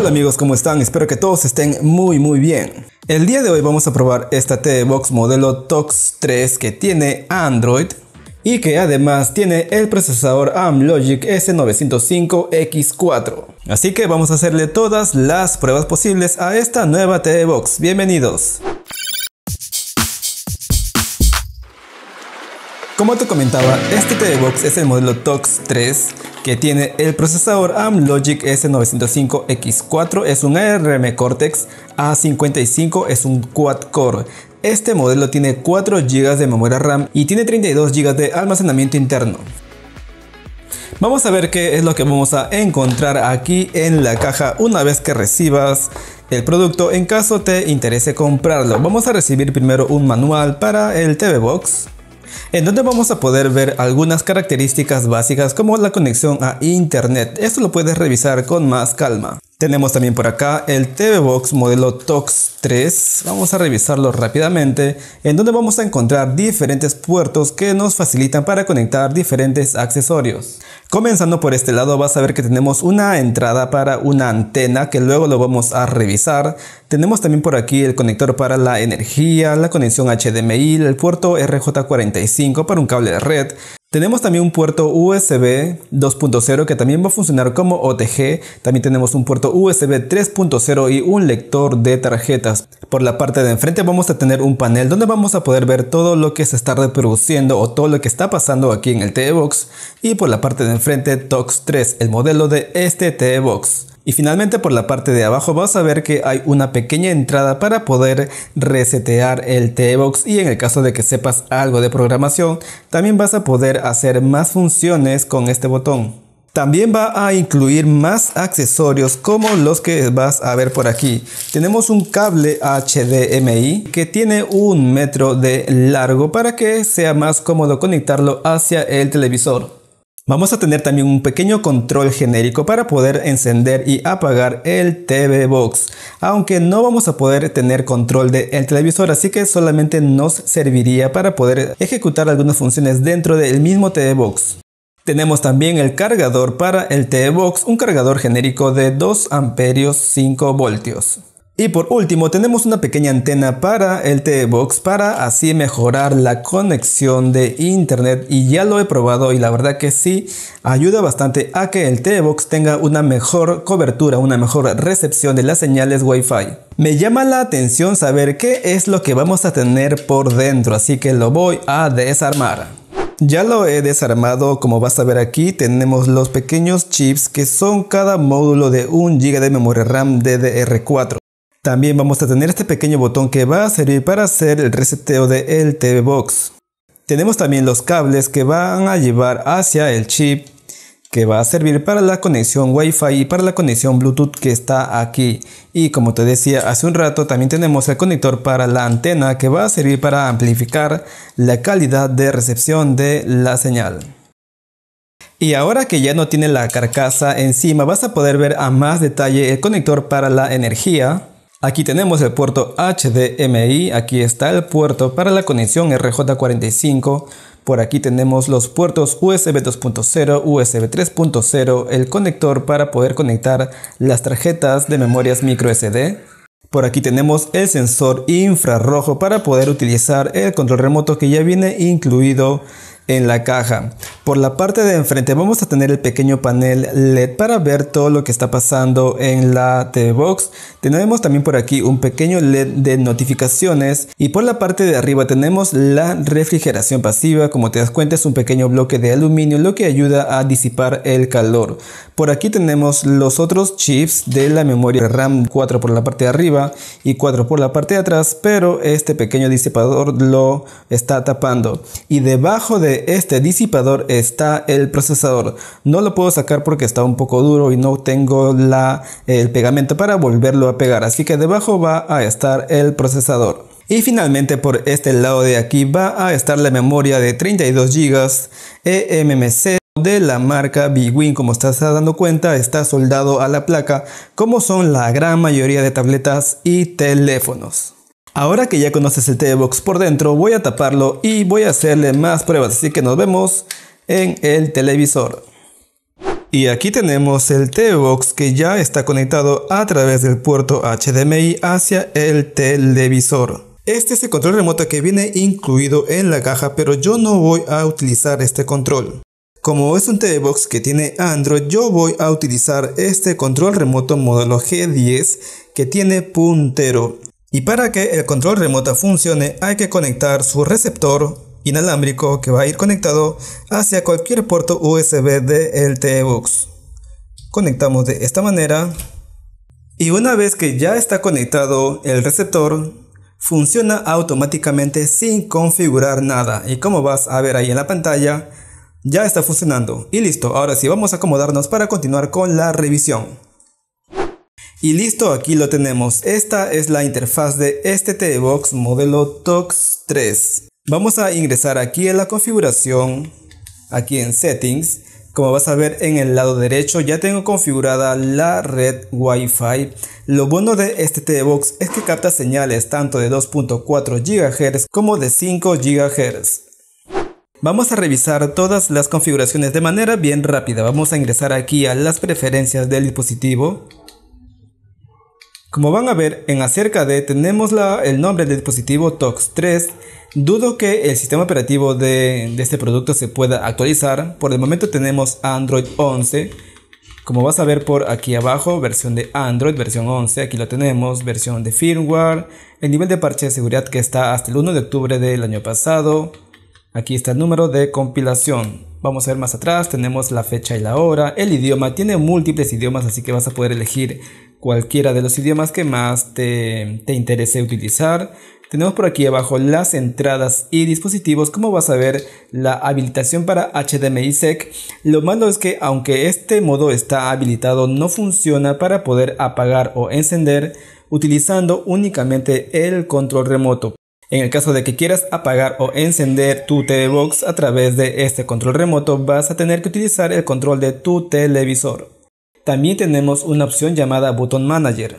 Hola amigos, ¿cómo están? Espero que todos estén muy muy bien. El día de hoy vamos a probar esta TV Box modelo TOX 3 que tiene Android y que además tiene el procesador Amlogic S905X4. Así que vamos a hacerle todas las pruebas posibles a esta nueva TV Box. Bienvenidos. Como te comentaba, este TV Box es el modelo TOX 3 que tiene el procesador Amlogic S905X4 es un ARM Cortex A55 es un quad core. Este modelo tiene 4 GB de memoria RAM y tiene 32 GB de almacenamiento interno. Vamos a ver qué es lo que vamos a encontrar aquí en la caja una vez que recibas el producto en caso te interese comprarlo. Vamos a recibir primero un manual para el TV Box en donde vamos a poder ver algunas características básicas como la conexión a internet. Esto lo puedes revisar con más calma. Tenemos también por acá el TV Box modelo TOX 3. Vamos a revisarlo rápidamente, en donde vamos a encontrar diferentes puertos que nos facilitan para conectar diferentes accesorios. Comenzando por este lado vas a ver que tenemos una entrada para una antena que luego lo vamos a revisar. Tenemos también por aquí el conector para la energía, la conexión HDMI, el puerto RJ45 para un cable de red. Tenemos también un puerto USB 2.0 que también va a funcionar como OTG. También tenemos un puerto USB 3.0 y un lector de tarjetas. Por la parte de enfrente vamos a tener un panel donde vamos a poder ver todo lo que se está reproduciendo o todo lo que está pasando aquí en el t e Box. Y por la parte de enfrente TOX 3, el modelo de este t e Box. Y finalmente por la parte de abajo vas a ver que hay una pequeña entrada para poder resetear el T-Box y en el caso de que sepas algo de programación, también vas a poder hacer más funciones con este botón. También va a incluir más accesorios como los que vas a ver por aquí. Tenemos un cable HDMI que tiene un metro de largo para que sea más cómodo conectarlo hacia el televisor. Vamos a tener también un pequeño control genérico para poder encender y apagar el TV Box, aunque no vamos a poder tener control del televisor, así que solamente nos serviría para poder ejecutar algunas funciones dentro del mismo TV Box. Tenemos también el cargador para el TV Box, un cargador genérico de 2 amperios 5 voltios. Y por último, tenemos una pequeña antena para el T-Box para así mejorar la conexión de internet y ya lo he probado y la verdad que sí ayuda bastante a que el T-Box tenga una mejor cobertura, una mejor recepción de las señales Wi-Fi. Me llama la atención saber qué es lo que vamos a tener por dentro, así que lo voy a desarmar. Ya lo he desarmado, como vas a ver aquí tenemos los pequeños chips que son cada módulo de 1 GB de memoria RAM DDR4. También vamos a tener este pequeño botón que va a servir para hacer el reseteo de el TV Box. Tenemos también los cables que van a llevar hacia el chip que va a servir para la conexión Wi-Fi y para la conexión Bluetooth que está aquí. Y como te decía hace un rato, también tenemos el conector para la antena que va a servir para amplificar la calidad de recepción de la señal. Y ahora que ya no tiene la carcasa encima, vas a poder ver a más detalle el conector para la energía, Aquí tenemos el puerto HDMI, aquí está el puerto para la conexión RJ45, por aquí tenemos los puertos USB 2.0, USB 3.0, el conector para poder conectar las tarjetas de memorias microSD. Por aquí tenemos el sensor infrarrojo para poder utilizar el control remoto que ya viene incluido en la caja. Por la parte de enfrente vamos a tener el pequeño panel LED para ver todo lo que está pasando en la TV Box. Tenemos también por aquí un pequeño LED de notificaciones y por la parte de arriba tenemos la refrigeración pasiva. Como te das cuenta es un pequeño bloque de aluminio lo que ayuda a disipar el calor. Por aquí tenemos los otros chips de la memoria RAM 4 por la parte de arriba y 4 por la parte de atrás pero este pequeño disipador lo está tapando. Y debajo de este disipador está el procesador. No lo puedo sacar porque está un poco duro y no tengo la, el pegamento para volverlo a pegar. Así que debajo va a estar el procesador. Y finalmente por este lado de aquí va a estar la memoria de 32 GB eMMC de la marca Bwin como estás dando cuenta está soldado a la placa como son la gran mayoría de tabletas y teléfonos. Ahora que ya conoces el T-Box por dentro, voy a taparlo y voy a hacerle más pruebas, así que nos vemos en el televisor. Y aquí tenemos el T-Box que ya está conectado a través del puerto HDMI hacia el televisor. Este es el control remoto que viene incluido en la caja, pero yo no voy a utilizar este control. Como es un t box que tiene Android, yo voy a utilizar este control remoto modelo G10 que tiene puntero. Y para que el control remoto funcione hay que conectar su receptor inalámbrico que va a ir conectado hacia cualquier puerto USB del T-Box. E Conectamos de esta manera y una vez que ya está conectado el receptor funciona automáticamente sin configurar nada y como vas a ver ahí en la pantalla ya está funcionando y listo ahora sí vamos a acomodarnos para continuar con la revisión. Y listo, aquí lo tenemos. Esta es la interfaz de este t box modelo TOX 3. Vamos a ingresar aquí en la configuración, aquí en Settings. Como vas a ver en el lado derecho ya tengo configurada la red Wi-Fi. Lo bueno de este t box es que capta señales tanto de 2.4 GHz como de 5 GHz. Vamos a revisar todas las configuraciones de manera bien rápida. Vamos a ingresar aquí a las preferencias del dispositivo. Como van a ver, en acerca de tenemos la, el nombre del dispositivo TOX 3. Dudo que el sistema operativo de, de, este producto se pueda actualizar. Por el momento tenemos Android 11. Como vas a ver por aquí abajo, versión de Android, versión 11, aquí lo tenemos, versión de firmware, el nivel de parche de seguridad que está hasta el 1 de octubre del año pasado, Aquí está el número de compilación. Vamos a ver más atrás, tenemos la fecha y la hora, el idioma, tiene múltiples idiomas así que vas a poder elegir cualquiera de los idiomas que más te, interese utilizar. Tenemos por aquí abajo las entradas y dispositivos, como vas a ver la habilitación para HDMI SEC. Lo malo es que aunque este modo está habilitado no funciona para poder apagar o encender utilizando únicamente el control remoto. En el caso de que quieras apagar o encender tu TV Box a través de este control remoto, vas a tener que utilizar el control de tu televisor. También tenemos una opción llamada Button Manager.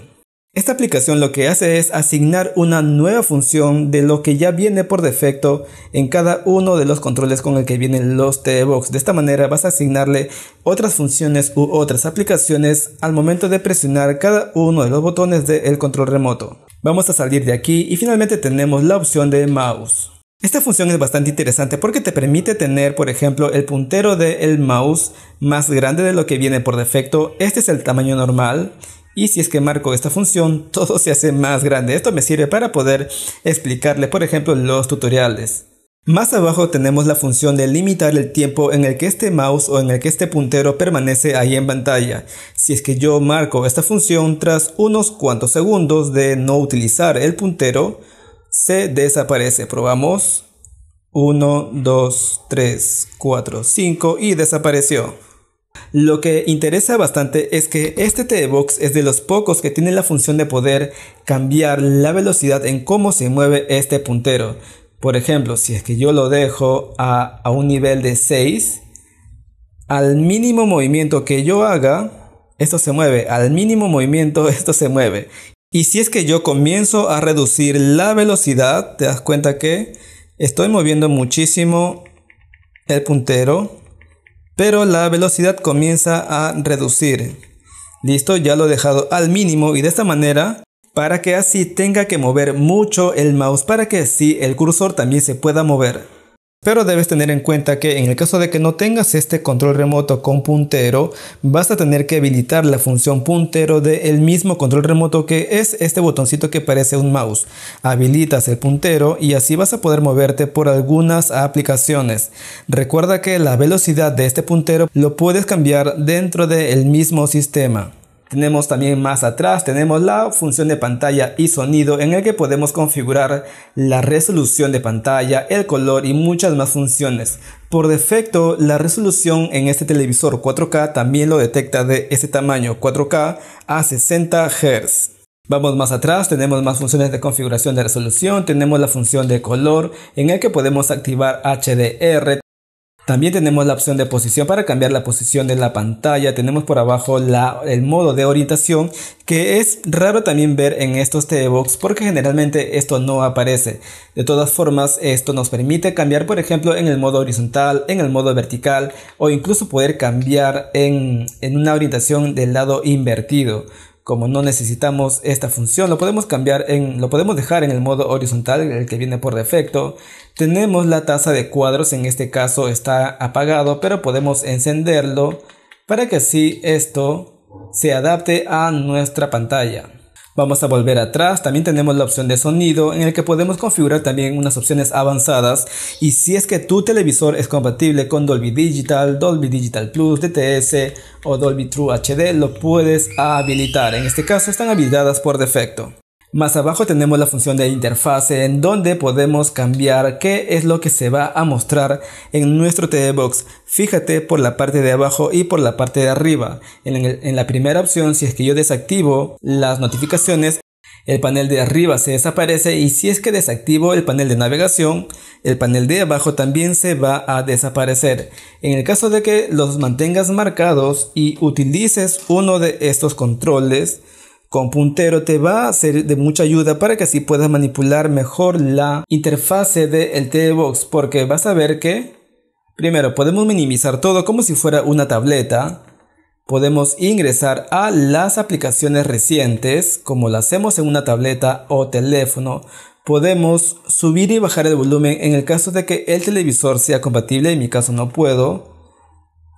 Esta aplicación lo que hace es asignar una nueva función de lo que ya viene por defecto en cada uno de los controles con el que vienen los T-Box. De esta manera vas a asignarle otras funciones u otras aplicaciones al momento de presionar cada uno de los botones del control remoto. Vamos a salir de aquí y finalmente tenemos la opción de mouse. Esta función es bastante interesante porque te permite tener, por ejemplo, el puntero del mouse más grande de lo que viene por defecto. Este es el tamaño normal. Y si es que marco esta función, todo se hace más grande. Esto me sirve para poder explicarle, por ejemplo, los tutoriales. Más abajo tenemos la función de limitar el tiempo en el que este mouse o en el que este puntero permanece ahí en pantalla. Si es que yo marco esta función tras unos cuantos segundos de no utilizar el puntero, se desaparece. Probamos. 1, 2, 3, 4, 5 y desapareció. Lo que interesa bastante es que este T-Box es de los pocos que tiene la función de poder cambiar la velocidad en cómo se mueve este puntero. Por ejemplo, si es que yo lo dejo a, a un nivel de 6, al mínimo movimiento que yo haga, esto se mueve. Al mínimo movimiento, esto se mueve. Y si es que yo comienzo a reducir la velocidad, te das cuenta que estoy moviendo muchísimo el puntero, pero la velocidad comienza a reducir. Listo, ya lo he dejado al mínimo y de esta manera, para que así tenga que mover mucho el mouse, para que así el cursor también se pueda mover. Pero debes tener en cuenta que en el caso de que no tengas este control remoto con puntero, vas a tener que habilitar la función puntero del mismo control remoto que es este botoncito que parece un mouse. Habilitas el puntero y así vas a poder moverte por algunas aplicaciones. Recuerda que la velocidad de este puntero lo puedes cambiar dentro del mismo sistema. Tenemos también más atrás, tenemos la función de pantalla y sonido en el que podemos configurar la resolución de pantalla, el color y muchas más funciones. Por defecto, la resolución en este televisor 4K también lo detecta de ese tamaño 4K a 60 Hz. Vamos más atrás, tenemos más funciones de configuración de resolución, tenemos la función de color en el que podemos activar HDR, también tenemos la opción de posición para cambiar la posición de la pantalla. Tenemos por abajo el modo de orientación que es raro también ver en estos t box porque generalmente esto no aparece. De todas formas, esto nos permite cambiar, por ejemplo, en el modo horizontal, en el modo vertical o incluso poder cambiar en una orientación del lado invertido como no necesitamos esta función, lo podemos cambiar en, lo podemos dejar en el modo horizontal, el que viene por defecto. Tenemos la tasa de cuadros, en este caso está apagado, pero podemos encenderlo para que así esto se adapte a nuestra pantalla. Vamos a volver atrás, también tenemos la opción de sonido en el que podemos configurar también unas opciones avanzadas y si es que tu televisor es compatible con Dolby Digital, Dolby Digital Plus, DTS o Dolby True HD lo puedes habilitar, en este caso están habilitadas por defecto. Más abajo tenemos la función de interfase en donde podemos cambiar qué es lo que se va a mostrar en nuestro TV Box. Fíjate por la parte de abajo y por la parte de arriba. en la primera opción, si es que yo desactivo las notificaciones, el panel de arriba se desaparece y si es que desactivo el panel de navegación, el panel de abajo también se va a desaparecer. En el caso de que los mantengas marcados y utilices uno de estos controles, con puntero te va a ser de mucha ayuda para que así puedas manipular mejor la interfase del t box porque vas a ver que primero podemos minimizar todo como si fuera una tableta. Podemos ingresar a las aplicaciones recientes como lo hacemos en una tableta o teléfono. Podemos subir y bajar el volumen en el caso de que el televisor sea compatible, en mi caso no puedo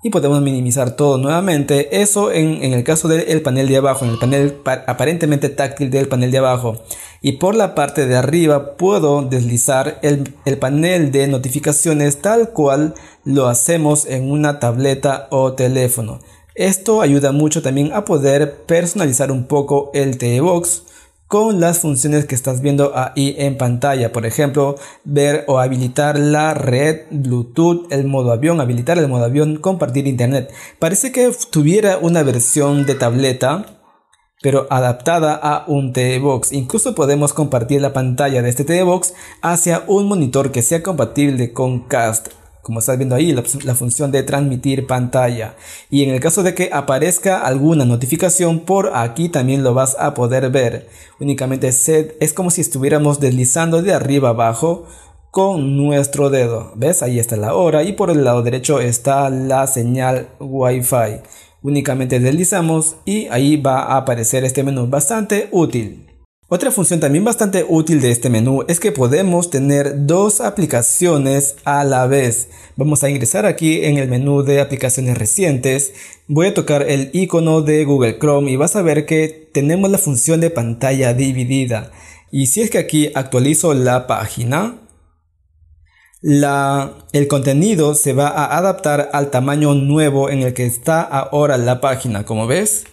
y podemos minimizar todo nuevamente. Eso en, el caso del panel de abajo, en el panel aparentemente táctil del panel de abajo. Y por la parte de arriba puedo deslizar el, el panel de notificaciones tal cual lo hacemos en una tableta o teléfono. Esto ayuda mucho también a poder personalizar un poco el T-Box con las funciones que estás viendo ahí en pantalla. Por ejemplo, ver o habilitar la red, Bluetooth, el modo avión, habilitar el modo avión, compartir internet. Parece que tuviera una versión de tableta, pero adaptada a un t box Incluso podemos compartir la pantalla de este t box hacia un monitor que sea compatible con Cast como estás viendo ahí, la, función de transmitir pantalla. Y en el caso de que aparezca alguna notificación por aquí también lo vas a poder ver. Únicamente es como si estuviéramos deslizando de arriba abajo con nuestro dedo. ¿Ves? Ahí está la hora y por el lado derecho está la señal Wi-Fi. Únicamente deslizamos y ahí va a aparecer este menú bastante útil. Otra función también bastante útil de este menú es que podemos tener dos aplicaciones a la vez. Vamos a ingresar aquí en el menú de aplicaciones recientes. Voy a tocar el icono de Google Chrome y vas a ver que tenemos la función de pantalla dividida. Y si es que aquí actualizo la página, el contenido se va a adaptar al tamaño nuevo en el que está ahora la página, como ves.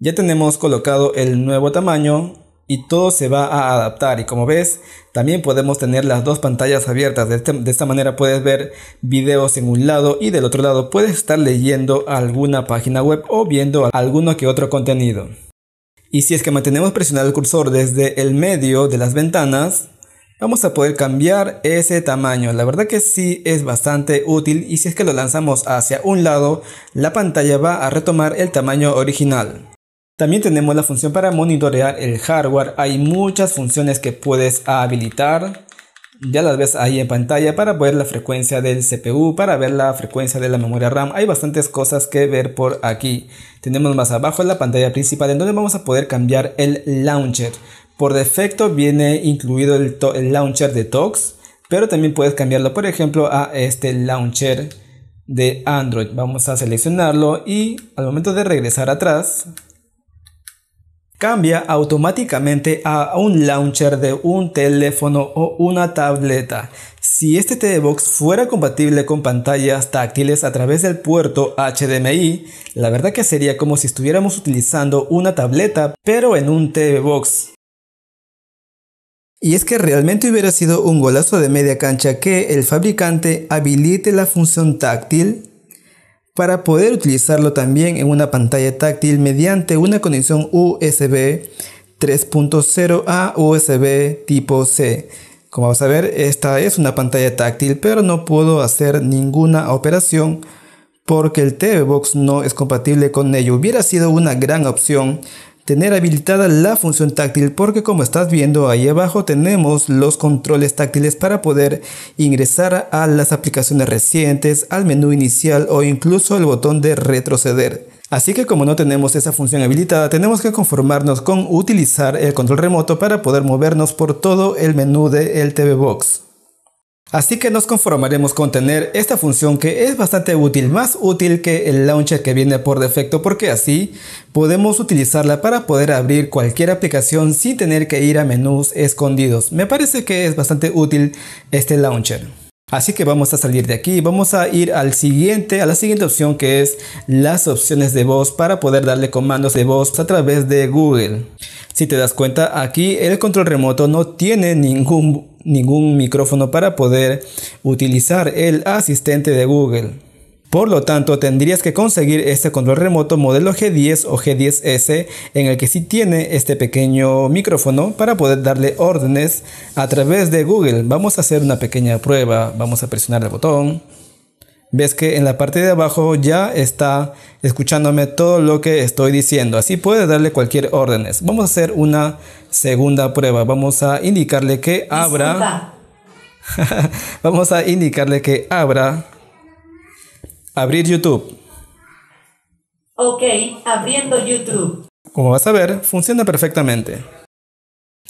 Ya tenemos colocado el nuevo tamaño y todo se va a adaptar. Y como ves, también podemos tener las dos pantallas abiertas. Este, de, esta manera puedes ver videos en un lado y del otro lado puedes estar leyendo alguna página web o viendo alguno que otro contenido. Y si es que mantenemos presionado el cursor desde el medio de las ventanas, vamos a poder cambiar ese tamaño. La verdad que sí es bastante útil y si es que lo lanzamos hacia un lado, la pantalla va a retomar el tamaño original. También tenemos la función para monitorear el hardware. Hay muchas funciones que puedes habilitar. Ya las ves ahí en pantalla para ver la frecuencia del CPU, para ver la frecuencia de la memoria RAM. Hay bastantes cosas que ver por aquí. Tenemos más abajo en la pantalla principal en donde vamos a poder cambiar el launcher. Por defecto viene incluido el, el launcher de TOX, pero también puedes cambiarlo, por ejemplo, a este launcher de Android. Vamos a seleccionarlo y al momento de regresar atrás, cambia automáticamente a un launcher de un teléfono o una tableta. Si este TV-Box fuera compatible con pantallas táctiles a través del puerto HDMI, la verdad que sería como si estuviéramos utilizando una tableta pero en un TV-Box. Y es que realmente hubiera sido un golazo de media cancha que el fabricante habilite la función táctil para poder utilizarlo también en una pantalla táctil mediante una conexión USB 3.0 a USB tipo C. Como vamos a ver, esta es una pantalla táctil, pero no puedo hacer ninguna operación porque el TV Box no es compatible con ello. Hubiera sido una gran opción tener habilitada la función táctil porque como estás viendo ahí abajo tenemos los controles táctiles para poder ingresar a las aplicaciones recientes, al menú inicial o incluso el botón de retroceder. Así que como no tenemos esa función habilitada, tenemos que conformarnos con utilizar el control remoto para poder movernos por todo el menú del de TV Box. Así que nos conformaremos con tener esta función que es bastante útil, más útil que el launcher que viene por defecto porque así podemos utilizarla para poder abrir cualquier aplicación sin tener que ir a menús escondidos. Me parece que es bastante útil este launcher. Así que vamos a salir de aquí, vamos a ir al siguiente, a la siguiente opción que es las opciones de voz para poder darle comandos de voz a través de Google. Si te das cuenta, aquí el control remoto no tiene ningún ningún micrófono para poder utilizar el asistente de Google. Por lo tanto, tendrías que conseguir este control remoto modelo G10 o G10S en el que sí tiene este pequeño micrófono para poder darle órdenes a través de Google. Vamos a hacer una pequeña prueba. Vamos a presionar el botón ves que en la parte de abajo ya está escuchándome todo lo que estoy diciendo. Así puedes darle cualquier órdenes. Vamos a hacer una segunda prueba. Vamos a indicarle que abra. Vamos a indicarle que abra. Abrir YouTube. Ok, abriendo YouTube. Como vas a ver, funciona perfectamente.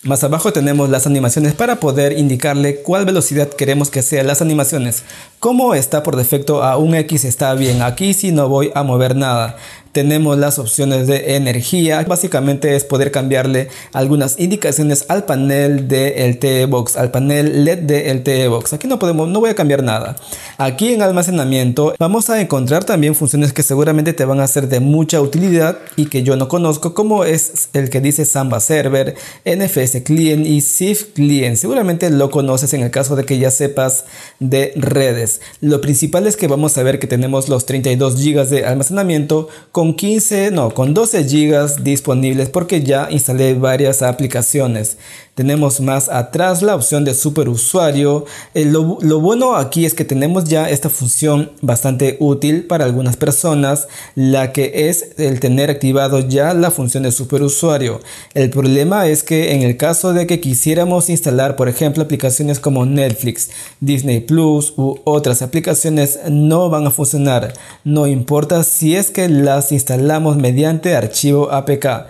Más abajo tenemos las animaciones para poder indicarle cuál velocidad queremos que sean las animaciones. Como está por defecto a un X está bien, aquí si no voy a mover nada tenemos las opciones de energía. Básicamente es poder cambiarle algunas indicaciones al panel del de box al panel LED del de box Aquí no podemos, no voy a cambiar nada. Aquí en almacenamiento vamos a encontrar también funciones que seguramente te van a ser de mucha utilidad y que yo no conozco, como es el que dice Samba Server, NFS Client y SIF Client. Seguramente lo conoces en el caso de que ya sepas de redes. Lo principal es que vamos a ver que tenemos los 32 GB de almacenamiento con 15, no, con 12 GB disponibles porque ya instalé varias aplicaciones. Tenemos más atrás la opción de superusuario. Eh, lo, lo, bueno aquí es que tenemos ya esta función bastante útil para algunas personas, la que es el tener activado ya la función de superusuario. El problema es que en el caso de que quisiéramos instalar, por ejemplo, aplicaciones como Netflix, Disney Plus u otras aplicaciones, no van a funcionar. No importa si es que las instalamos mediante archivo APK.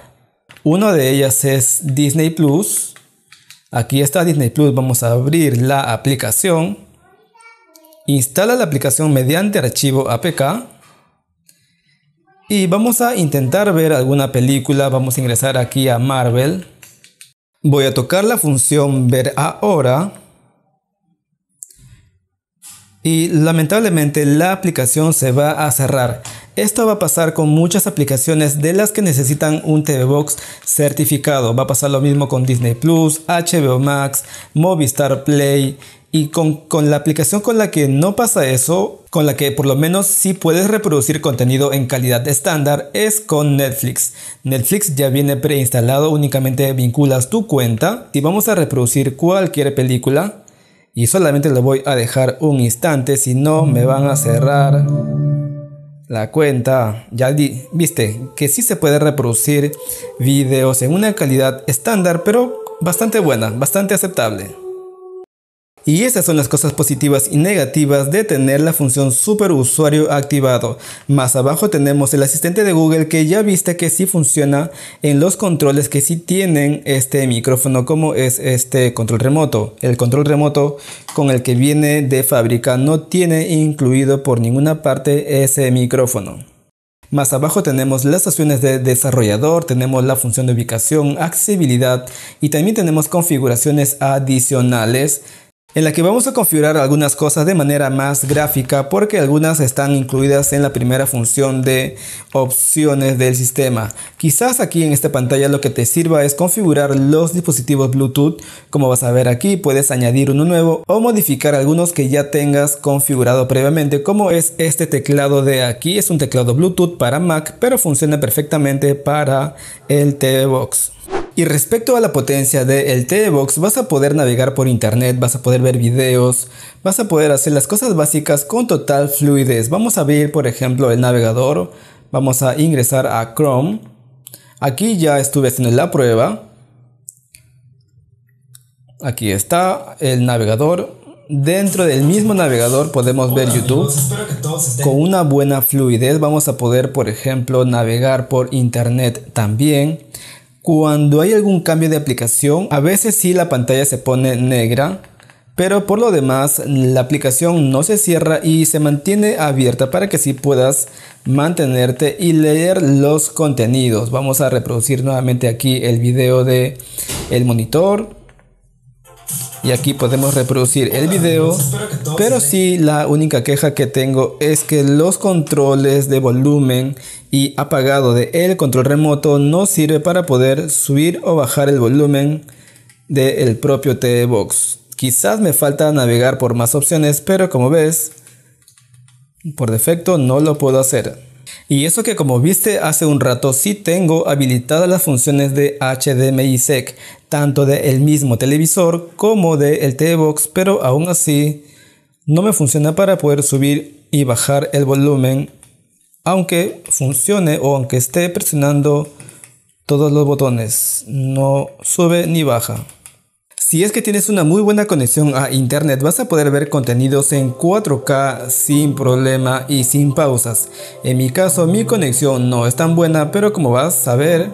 una de ellas es Disney Plus. Aquí está Disney Plus. Vamos a abrir la aplicación. Instala la aplicación mediante archivo APK. Y vamos a intentar ver alguna película. Vamos a ingresar aquí a Marvel. Voy a tocar la función ver ahora. Y lamentablemente la aplicación se va a cerrar. Esto va a pasar con muchas aplicaciones de las que necesitan un TV Box certificado. Va a pasar lo mismo con Disney Plus, HBO Max, Movistar Play. Y con, la aplicación con la que no pasa eso, con la que por lo menos sí puedes reproducir contenido en calidad estándar, es con Netflix. Netflix ya viene preinstalado, únicamente vinculas tu cuenta. Y vamos a reproducir cualquier película, y solamente le voy a dejar un instante, si no me van a cerrar la cuenta, ya viste que sí se puede reproducir videos en una calidad estándar, pero bastante buena, bastante aceptable. Y esas son las cosas positivas y negativas de tener la función superusuario activado. Más abajo tenemos el asistente de Google que ya viste que sí funciona en los controles que sí tienen este micrófono como es este control remoto. El control remoto con el que viene de fábrica no tiene incluido por ninguna parte ese micrófono. Más abajo tenemos las opciones de desarrollador, tenemos la función de ubicación, accesibilidad y también tenemos configuraciones adicionales en la que vamos a configurar algunas cosas de manera más gráfica porque algunas están incluidas en la primera función de opciones del sistema. Quizás aquí en esta pantalla lo que te sirva es configurar los dispositivos Bluetooth. Como vas a ver aquí, puedes añadir uno nuevo o modificar algunos que ya tengas configurado previamente, como es este teclado de aquí. Es un teclado Bluetooth para Mac, pero funciona perfectamente para el TV Box. Y respecto a la potencia del T-Box, vas a poder navegar por internet, vas a poder ver videos, vas a poder hacer las cosas básicas con total fluidez. Vamos a abrir, por ejemplo, el navegador, vamos a ingresar a Chrome. Aquí ya estuve haciendo la prueba. Aquí está el navegador. Dentro del mismo navegador podemos ver YouTube. Con una buena fluidez vamos a poder, por ejemplo, navegar por internet también. Cuando hay algún cambio de aplicación, a veces sí la pantalla se pone negra, pero por lo demás la aplicación no se cierra y se mantiene abierta para que sí puedas mantenerte y leer los contenidos. Vamos a reproducir nuevamente aquí el video de el monitor y aquí podemos reproducir el video. Pero sí, la única queja que tengo es que los controles de volumen y apagado de el control remoto no sirve para poder subir o bajar el volumen del propio TV box Quizás me falta navegar por más opciones, pero como ves, por defecto no lo puedo hacer. Y eso que como viste hace un rato sí tengo habilitadas las funciones de HDMI SEC, tanto del el mismo televisor como del T-Box, pero aún así no me funciona para poder subir y bajar el volumen, aunque funcione o aunque esté presionando todos los botones, no sube ni baja. Si es que tienes una muy buena conexión a internet vas a poder ver contenidos en 4K sin problema y sin pausas. En mi caso mi conexión no es tan buena pero como vas a ver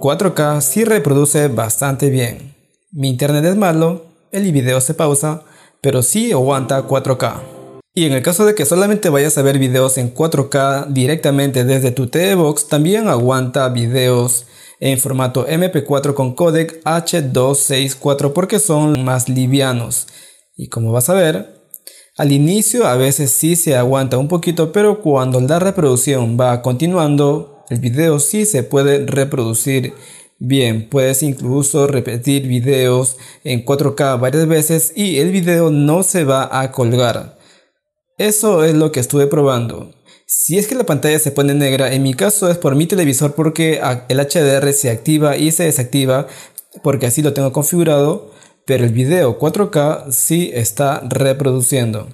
4K sí reproduce bastante bien. Mi internet es malo, el video se pausa pero sí aguanta 4K. Y en el caso de que solamente vayas a ver videos en 4K directamente desde tu TV Box también aguanta videos en formato MP4 con codec H264 porque son más livianos. Y como vas a ver, al inicio a veces sí se aguanta un poquito, pero cuando la reproducción va continuando, el video sí se puede reproducir bien. Puedes incluso repetir videos en 4K varias veces y el video no se va a colgar. Eso es lo que estuve probando. Si es que la pantalla se pone negra, en mi caso es por mi televisor porque el HDR se activa y se desactiva porque así lo tengo configurado, pero el video 4K sí está reproduciendo.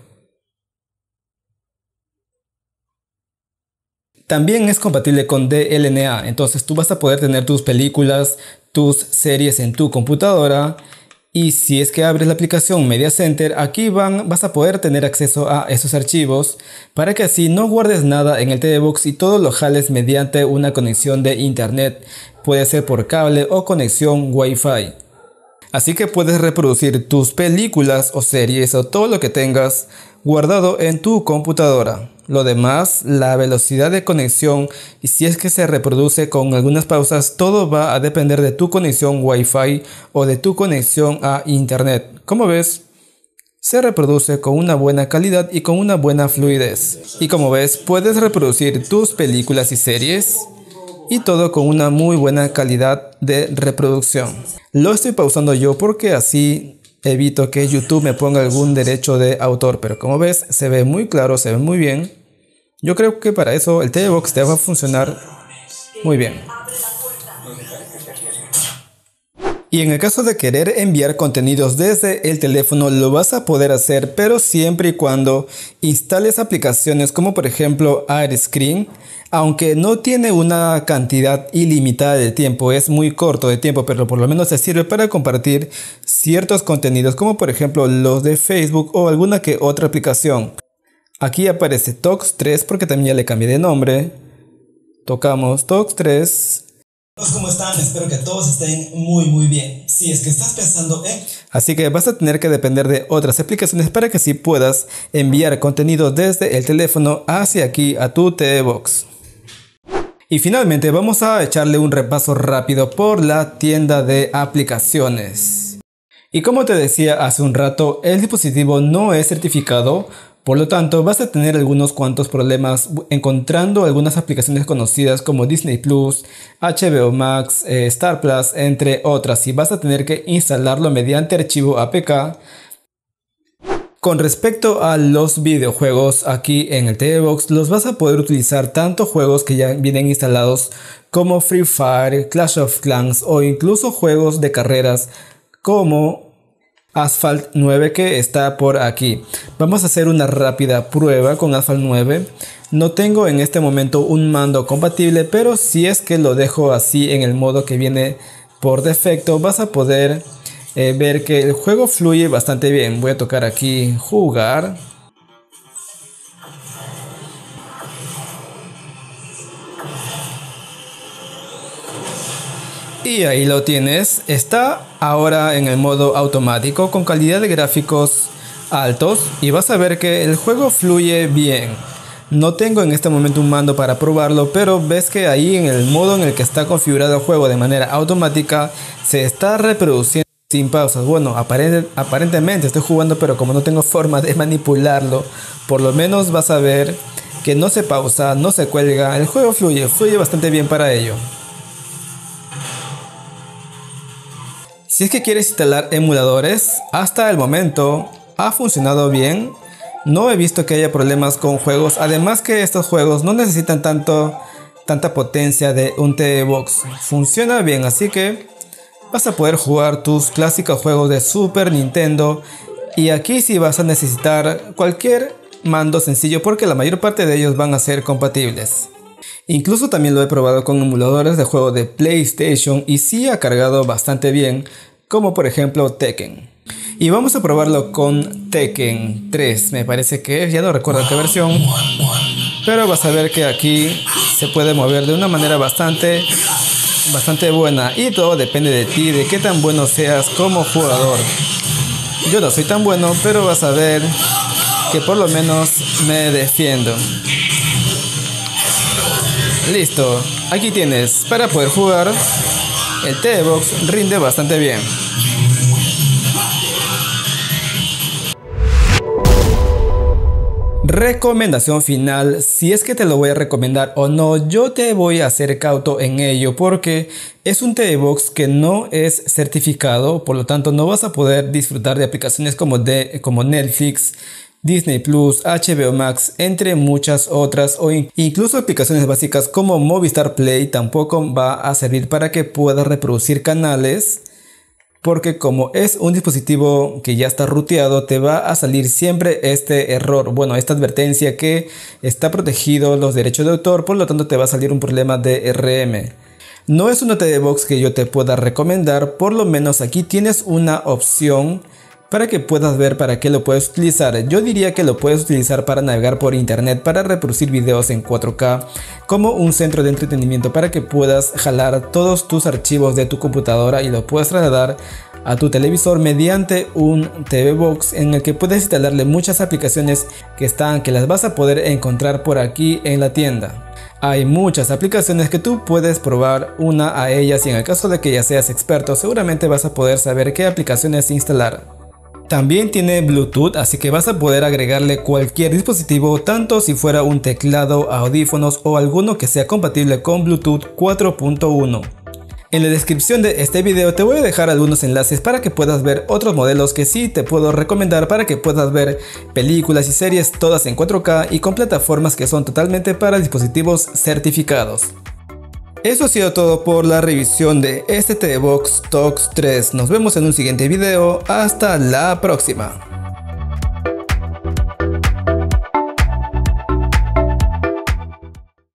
También es compatible con DLNA, entonces tú vas a poder tener tus películas, tus series en tu computadora y si es que abres la aplicación Media Center, aquí van, vas a poder tener acceso a esos archivos para que así no guardes nada en el TV Box y todo lo jales mediante una conexión de internet, puede ser por cable o conexión Wi-Fi. Así que puedes reproducir tus películas o series o todo lo que tengas guardado en tu computadora. Lo demás, la velocidad de conexión y si es que se reproduce con algunas pausas, todo va a depender de tu conexión Wi-Fi o de tu conexión a Internet. Como ves, se reproduce con una buena calidad y con una buena fluidez. Y como ves, puedes reproducir tus películas y series y todo con una muy buena calidad de reproducción. Lo estoy pausando yo porque así evito que YouTube me ponga algún derecho de autor. Pero como ves, se ve muy claro, se ve muy bien. Yo creo que para eso el T-Box te va a funcionar muy bien. Y en el caso de querer enviar contenidos desde el teléfono lo vas a poder hacer, pero siempre y cuando instales aplicaciones como por ejemplo AirScreen, aunque no tiene una cantidad ilimitada de tiempo, es muy corto de tiempo, pero por lo menos se sirve para compartir ciertos contenidos, como por ejemplo los de Facebook o alguna que otra aplicación. Aquí aparece Tox 3 porque también ya le cambié de nombre. Tocamos Tox 3. ¿Cómo están? Espero que todos estén muy muy bien. Si es que estás pensando en... Así que vas a tener que depender de otras aplicaciones para que sí puedas enviar contenido desde el teléfono hacia aquí a tu t Box. Y finalmente vamos a echarle un repaso rápido por la tienda de aplicaciones. Y como te decía hace un rato, el dispositivo no es certificado, por lo tanto, vas a tener algunos cuantos problemas encontrando algunas aplicaciones conocidas como Disney Plus, HBO Max, eh, Star Plus, entre otras, y vas a tener que instalarlo mediante archivo APK con respecto a los videojuegos aquí en el TV-Box, los vas a poder utilizar tanto juegos que ya vienen instalados como Free Fire, Clash of Clans o incluso juegos de carreras como Asphalt 9 que está por aquí. Vamos a hacer una rápida prueba con Asphalt 9. No tengo en este momento un mando compatible, pero si es que lo dejo así en el modo que viene por defecto, vas a poder eh, ver que el juego fluye bastante bien. Voy a tocar aquí jugar. Y ahí lo tienes. Está ahora en el modo automático con calidad de gráficos altos y vas a ver que el juego fluye bien. No tengo en este momento un mando para probarlo, pero ves que ahí en el modo en el que está configurado el juego de manera automática se está reproduciendo sin pausas. Bueno, aparentemente estoy jugando, pero como no tengo forma de manipularlo, por lo menos vas a ver que no se pausa, no se cuelga, el juego fluye, fluye bastante bien para ello. Si es que quieres instalar emuladores, hasta el momento ha funcionado bien. No he visto que haya problemas con juegos, además que estos juegos no necesitan tanto tanta potencia de un TV Box. Funciona bien, así que vas a poder jugar tus clásicos juegos de Super Nintendo y aquí sí vas a necesitar cualquier mando sencillo porque la mayor parte de ellos van a ser compatibles. Incluso también lo he probado con emuladores de juego de PlayStation y sí ha cargado bastante bien, como por ejemplo Tekken. Y vamos a probarlo con Tekken 3, me parece que ya no recuerdo qué versión, pero vas a ver que aquí se puede mover de una manera bastante bastante buena y todo depende de ti, de qué tan bueno seas como jugador. Yo no soy tan bueno, pero vas a ver que por lo menos me defiendo. Listo, aquí tienes, para poder jugar, el T-Box rinde bastante bien. Recomendación final, si es que te lo voy a recomendar o no, yo te voy a hacer cauto en ello porque es un TV Box que no es certificado, por lo tanto no vas a poder disfrutar de aplicaciones como, de, como Netflix, Disney Plus, HBO Max, entre muchas otras, o incluso aplicaciones básicas como Movistar Play tampoco va a servir para que puedas reproducir canales porque como es un dispositivo que ya está ruteado, te va a salir siempre este error, bueno, esta advertencia que está protegido los derechos de autor, por lo tanto te va a salir un problema de RM. No es una TV box que yo te pueda recomendar, por lo menos aquí tienes una opción para que puedas ver para qué lo puedes utilizar. Yo diría que lo puedes utilizar para navegar por internet, para reproducir videos en 4K, como un centro de entretenimiento para que puedas jalar todos tus archivos de tu computadora y lo puedas trasladar a tu televisor mediante un TV Box en el que puedes instalarle muchas aplicaciones que están que las vas a poder encontrar por aquí en la tienda. Hay muchas aplicaciones que tú puedes probar una a ellas y en el caso de que ya seas experto seguramente vas a poder saber qué aplicaciones instalar. También tiene Bluetooth, así que vas a poder agregarle cualquier dispositivo, tanto si fuera un teclado, audífonos o alguno que sea compatible con Bluetooth 4.1. En la descripción de este video te voy a dejar algunos enlaces para que puedas ver otros modelos que sí te puedo recomendar para que puedas ver películas y series todas en 4K y con plataformas que son totalmente para dispositivos certificados. Eso ha sido todo por la revisión de ST Box Tox 3. Nos vemos en un siguiente video. Hasta la próxima.